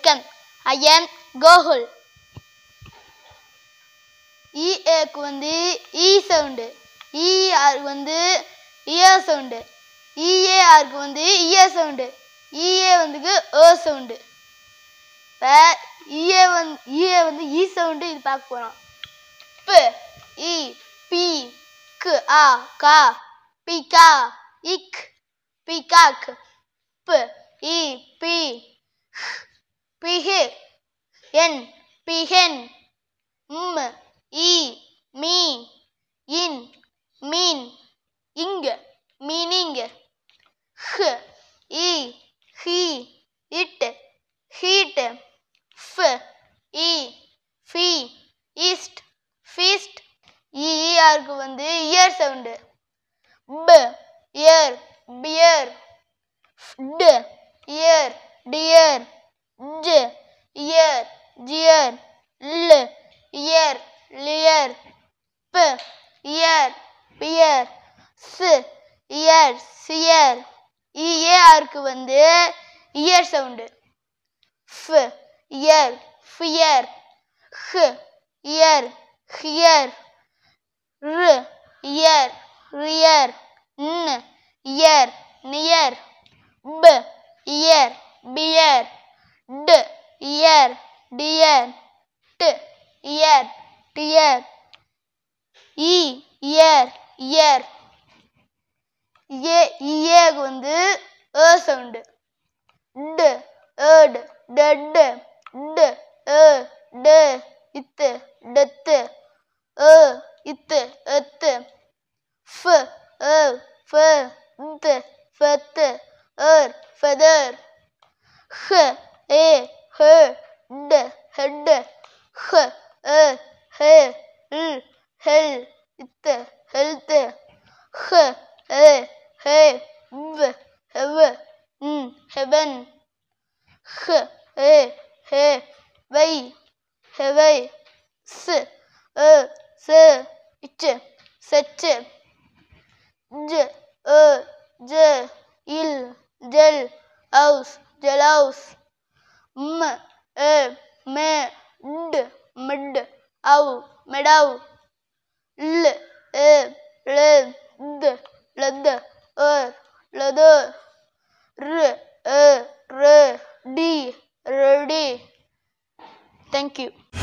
welcome. I am Gohul. இஏக்கு e, வந்து இ sound இஆருக்கு வந்து இஏ sound இஏஆர்க்கு வந்து இஏ சவுண்டு இஏ வந்துக்கு ஓ சவுண்டு இப்போ இஏ வந்து இஏ வந்து இ சவுண்டு இது பார்க்க போகிறோம் பு இ பி கு ஆ கா பிகா இக் பிகாக் பு இ பி பிகு என் பிகென் ம் இ மீ இன் மீன் இங்க மீனிங் ஹ இ ஹி இட் ஹீட் ஃப் இ ஃபி ஈஸ்ட் ஃபீஸ்ட் இஆருக்கு வந்து இயர் சவுண்டு ப இயர் பியர் ட இயர் டியர் ஜு இயர் ஜியர் லு இயர் லியர் பு இயர் பியர் ஸ் இயர் சியர் இஏஆருக்கு வந்து இயர் சவுண்டு ஃப் இயர் ஃபியர் ஹ் இயர் ஹியர் ர் இயர் ரியர் ன் இயர் நியர் ப இயர் பியர் டு இயர் டியர் டு இயர் டியர் இ இயர் இயர் ஏ இஏக்கு வந்து ஏ சவுண்டு டு ஏடு டெட்டு டு ஏ டெ இத்து டெத்து ஹ எ ஹே வ் ஹெவ் ன் ஹெவன் ஹ எ ஹே வை ஹெவை ஸ் எ சே இச் செச்சு ஜ எ ஜ இல் ஜெல் அவுஸ் ஜெலவுஸ் ம் எ மே ண்ட் மிட் அவு மெடவ் ல் எ லே nd lnd e ld r e r d rd thank you